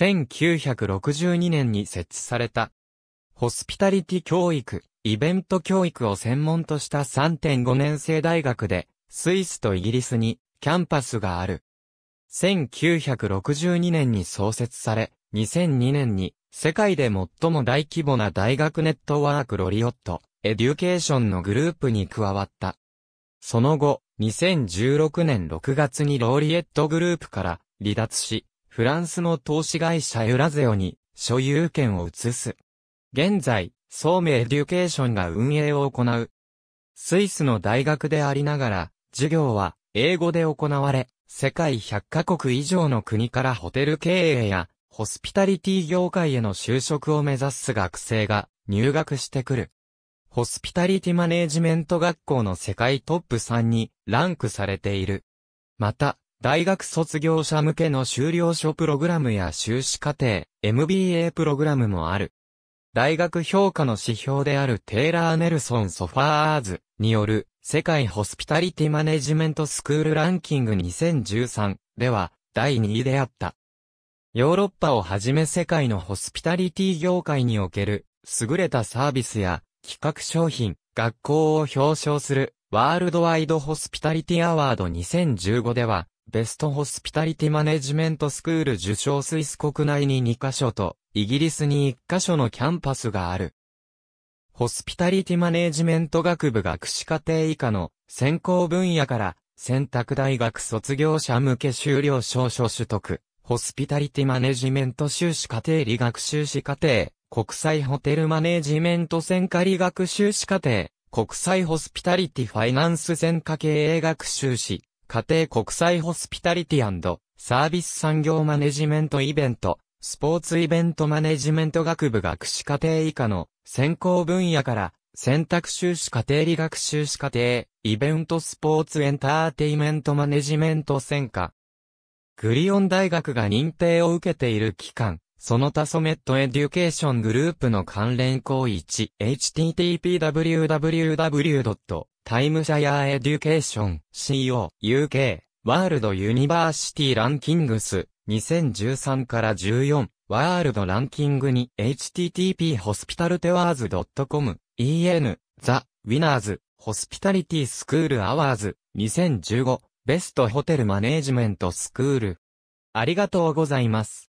1962年に設置された。ホスピタリティ教育、イベント教育を専門とした3.5年生大学で、スイスとイギリスにキャンパスがある。1962年に創設され、2002年に世界で最も大規模な大学ネットワークロリオット、エデュケーションのグループに加わった。その後、2016年6月にローリエットグループから離脱し、フランスの投資会社ユラゼオに所有権を移す。現在、ソーメエデュケーションが運営を行う。スイスの大学でありながら、授業は英語で行われ、世界100カ国以上の国からホテル経営やホスピタリティ業界への就職を目指す学生が入学してくる。ホスピタリティマネージメント学校の世界トップ3にランクされている。また、大学卒業者向けの修了書プログラムや修士課程、MBA プログラムもある。大学評価の指標であるテイラー・ネルソン・ソファーズによる世界ホスピタリティマネジメントスクールランキング2013では第2位であった。ヨーロッパをはじめ世界のホスピタリティ業界における優れたサービスや企画商品、学校を表彰するワールドワイドホスピタリティアワード2015ではベストホスピタリティマネジメントスクール受賞スイス国内に2カ所と、イギリスに1カ所のキャンパスがある。ホスピタリティマネジメント学部学士課程以下の専攻分野から、選択大学卒業者向け修了証書取得、ホスピタリティマネジメント修士課程理学修士課程、国際ホテルマネジメント専科理学修士課程、国際ホスピタリティファイナンス専科経営学修士、家庭国際ホスピタリティサービス産業マネジメントイベント、スポーツイベントマネジメント学部学士課程以下の専攻分野から選択修士課程理学修士課程、イベントスポーツエンターテイメントマネジメント専科。グリオン大学が認定を受けている機関、その他ソメットエデュケーショングループの関連行為 http://www.timeshare-education.co.uk ワールドユニバーシティランキングス2013から14ワールドランキングに http ホスピタルテワーズ .com en The Winners Hospitality School Hours 2015ベストホテルマネージメントスクールありがとうございます。